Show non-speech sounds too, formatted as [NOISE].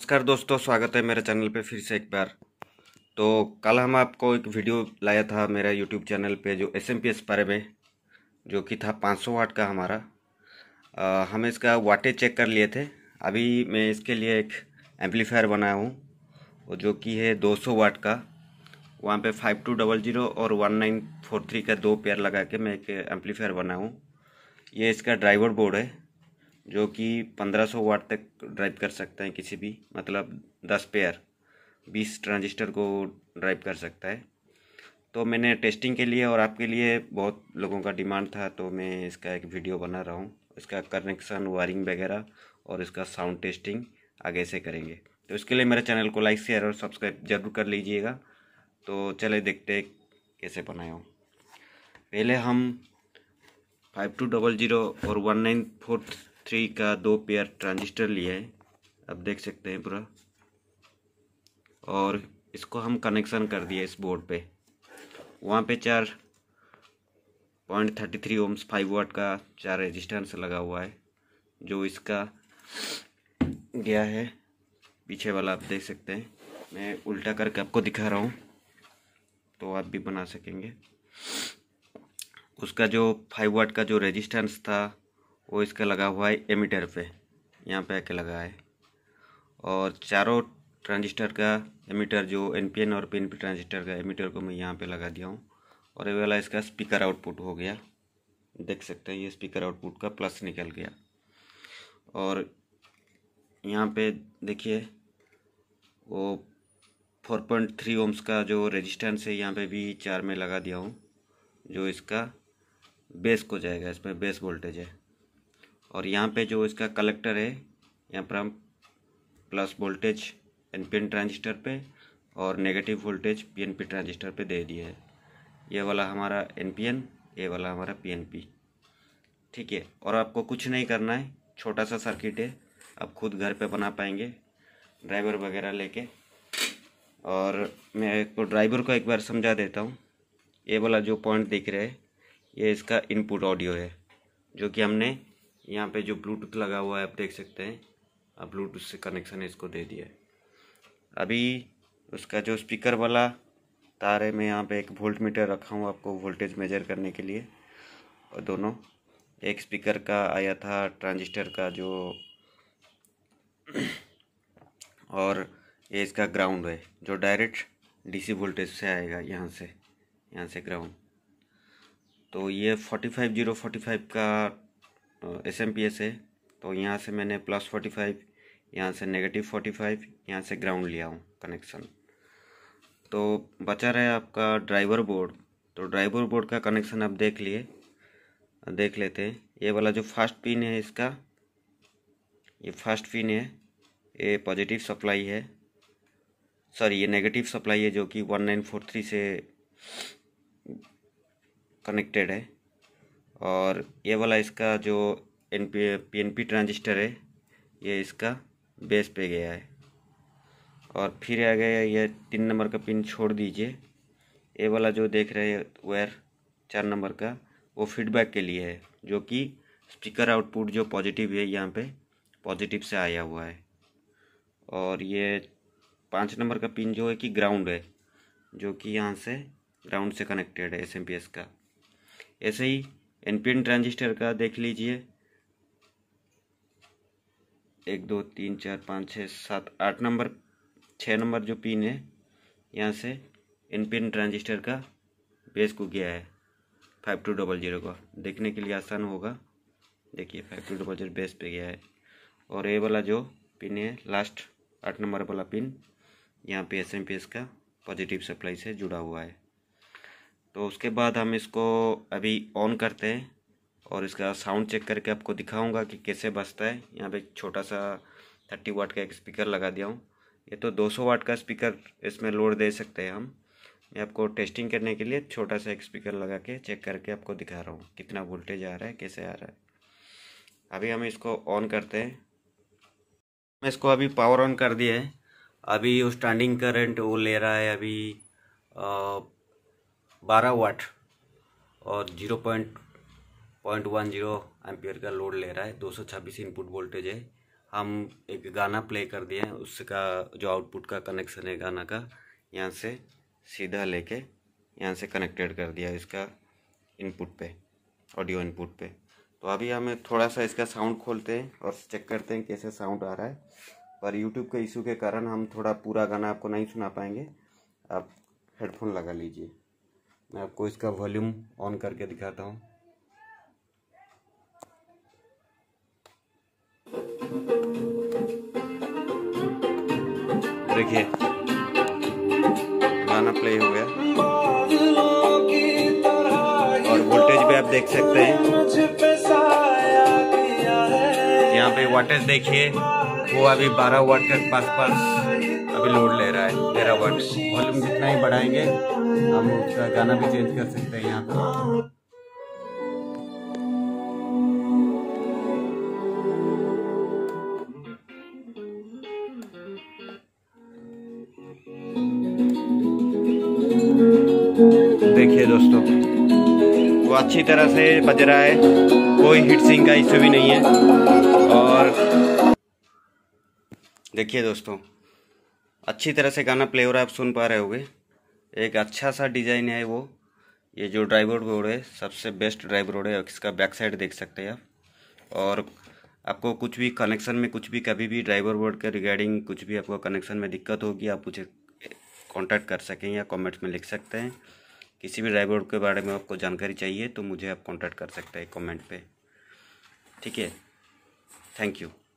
नमस्कार दोस्तों स्वागत है मेरे चैनल पे फिर से एक बार तो कल हम आपको एक वीडियो लाया था मेरा यूट्यूब चैनल पे जो एस एम पी एस बारे में जो कि था 500 वाट का हमारा आ, हम इसका वाटे चेक कर लिए थे अभी मैं इसके लिए एक एम्पलीफायर बनाया हूँ जो कि है 200 वाट का वहाँ पे ज़ीरो और वन नाइन फोर थ्री का दो पेयर लगा के मैं एक एम्पलीफायर बनाया हूँ ये इसका ड्राइवर बोर्ड है जो कि 1500 वाट तक ड्राइव कर सकता है किसी भी मतलब 10 पेयर 20 ट्रांजिस्टर को ड्राइव कर सकता है तो मैंने टेस्टिंग के लिए और आपके लिए बहुत लोगों का डिमांड था तो मैं इसका एक वीडियो बना रहा हूँ इसका कनेक्शन वायरिंग वगैरह और इसका साउंड टेस्टिंग आगे से करेंगे तो इसके लिए मेरे चैनल को लाइक शेयर और सब्सक्राइब जरूर कर लीजिएगा तो चले देखते कैसे बनाया हूँ पहले हम फाइव टू डबल ज़ीरो और वन नाइन फोर थ्री का दो पेयर ट्रांजिस्टर लिया है आप देख सकते हैं पूरा और इसको हम कनेक्शन कर दिए इस बोर्ड पे वहाँ पे चार point thirty three ohms five watt का चार रेजिस्टेंस लगा हुआ है जो इसका गया है पीछे वाला आप देख सकते हैं मैं उल्टा करके आपको दिखा रहा हूँ तो आप भी बना सकेंगे उसका जो फाइव वाट का जो रेजिस्टेंस था वो इसका लगा हुआ है एमिटर पे यहाँ पे आके लगा है और चारों ट्रांजिस्टर का एमिटर जो एनपीएन और पीएनपी ट्रांजिस्टर का एमिटर को मैं यहाँ पे लगा दिया हूँ और ये वाला इसका स्पीकर आउटपुट हो गया देख सकते हैं ये स्पीकर आउटपुट का प्लस निकल गया और यहाँ पे देखिए वो फोर पॉइंट थ्री ओम्स का जो रेजिस्टेंस है यहाँ पे भी चार में लगा दिया हूँ जो इसका बेस को जाएगा इसमें बेस वोल्टेज है और यहाँ पे जो इसका कलेक्टर है यहाँ पर हम प्लस वोल्टेज एनपीएन ट्रांजिस्टर पे और नेगेटिव वोल्टेज पीएनपी ट्रांजिस्टर पे दे दिया है ये वाला हमारा एनपीएन ये वाला हमारा पीएनपी ठीक है और आपको कुछ नहीं करना है छोटा सा सर्किट है आप खुद घर पे बना पाएंगे ड्राइवर वगैरह लेके और मैं आपको ड्राइवर को एक बार समझा देता हूँ ये वाला जो पॉइंट दिख रहा है ये इसका इनपुट ऑडियो है जो कि हमने यहाँ पे जो ब्लूटूथ लगा हुआ है आप देख सकते हैं अब ब्लूटूथ से कनेक्शन इसको दे दिया है अभी उसका जो स्पीकर वाला तार है मैं यहाँ पे एक वोल्ट मीटर रखा हूँ आपको वोल्टेज मेजर करने के लिए और दोनों एक स्पीकर का आया था ट्रांजिस्टर का जो [CLEARS THROAT] और ये इसका ग्राउंड है जो डायरेक्ट डीसी वोल्टेज से आएगा यहाँ से यहाँ से ग्राउंड तो ये forty five zero forty five का एस एम पी एस है तो यहाँ से मैंने प्लस फोर्टी फाइव यहाँ से नेगेटिव फोर्टी फाइव यहाँ से ग्राउंड लिया हूँ कनेक्शन तो बचा रहा है आपका ड्राइवर बोर्ड तो ड्राइवर बोर्ड का कनेक्शन आप देख लिए देख लेते हैं ये वाला जो फर्स्ट पिन है इसका ये फर्स्ट पिन है ये पॉजिटिव सप्लाई है सॉरी ये नेगेटिव सप्लाई है जो कि वन नाइन फोर थ्री से कनेक्टेड है और ये वाला इसका जो N P P N P transistor है ये इसका बेस पे गया है और फिर आ गया ये तीन नंबर का पिन छोड़ दीजिए ये वाला जो देख रहे हैं वायर चार नंबर का वो फीडबैक के लिए है जो कि स्पीकर आउटपुट जो पॉजिटिव है यहाँ पे पॉजिटिव से आया हुआ है और ये पाँच नंबर का पिन जो है कि ग्राउंड है जो कि यहाँ से ग्राउंड से कनेक्टेड है एस का ऐसे ही एनपीएन ट्रांजिस्टर का देख लीजिए एक दो तीन चार पाँच छः सात आठ नंबर छः नंबर जो पिन है यहाँ से एनपीएन ट्रांजिस्टर का बेस को गया है फाइव टू डबल जीरो का देखने के लिए आसान होगा देखिए five two double zero base पे गया है और ए वाला जो पिन है लास्ट आठ नंबर वाला पिन यहाँ पे एस एम पी एस का पॉजिटिव सप्लाई से जुड़ा हुआ है तो उसके बाद हम इसको अभी ऑन करते हैं और इसका साउंड चेक करके आपको दिखाऊंगा कि कैसे बजता है यहाँ पे छोटा सा थर्टी वाट का एक स्पीकर लगा दिया हूँ ये तो दो सौ वाट का स्पीकर इसमें लोड दे सकते हैं हम मैं आपको टेस्टिंग करने के लिए छोटा सा एक स्पीकर लगा के चेक करके आपको दिखा रहा हूँ कितना वोल्टेज आ रहा है कैसे आ रहा है अभी हम इसको ऑन करते हैं मैं इसको अभी पावर ऑन कर दिया है अभी वो स्टैंडिंग करंट वो ले रहा है अभी आ, बारह वाट और zero point point one zero ampere का लोड ले रहा है दो सौ छब्बीस इनपुट वोल्टेज है हम एक गाना प्ले कर दिए हैं उसका जो आउटपुट का कनेक्शन है गाना का यहाँ से सीधा लेके यहाँ से कनेक्टेड कर दिया इसका इनपुट पे ऑडियो इनपुट पे तो अभी हमें थोड़ा सा इसका साउंड खोलते हैं और चेक करते हैं कैसे साउंड आ रहा है पर यूट्यूब के इशू के कारण हम थोड़ा पूरा गाना आपको नहीं सुना पाएंगे आप हेडफोन लगा लीजिए मैं आपको इसका वॉल्यूम ऑन करके दिखाता हूँ देखिए गाना प्ले हो गया और वोल्टेज भी आप देख सकते हैं यहाँ पे वाटेज देखिए वो अभी 12 वाट के पास पास अभी लोड ले रहा है तेरह वाट वॉल्यूम जितना ही बढ़ाएंगे गाना भी चेंज कर सकते हैं यहाँ पर देखिए दोस्तों वो अच्छी तरह से बज रहा है कोई हिट सिंग का इश्यू भी नहीं है और देखिए दोस्तों अच्छी तरह से गाना प्ले हो रहा है आप सुन पा रहे होंगे एक अच्छा सा डिज़ाइन है वो ये जो ड्राइवर रोड है सबसे बेस्ट ड्राइवर रोड है इसका बैक साइड देख सकते हैं आप और आपको कुछ भी कनेक्शन में कुछ भी कभी भी ड्राइवर बोर्ड के रिगार्डिंग कुछ भी आपको कनेक्शन में दिक्कत होगी आप मुझे कांटेक्ट कर सकें या कमेंट्स में लिख सकते हैं किसी भी ड्राइवर के बारे में आपको जानकारी चाहिए तो मुझे आप कांटेक्ट कर सकते हैं कमेंट पे ठीक है थैंक यू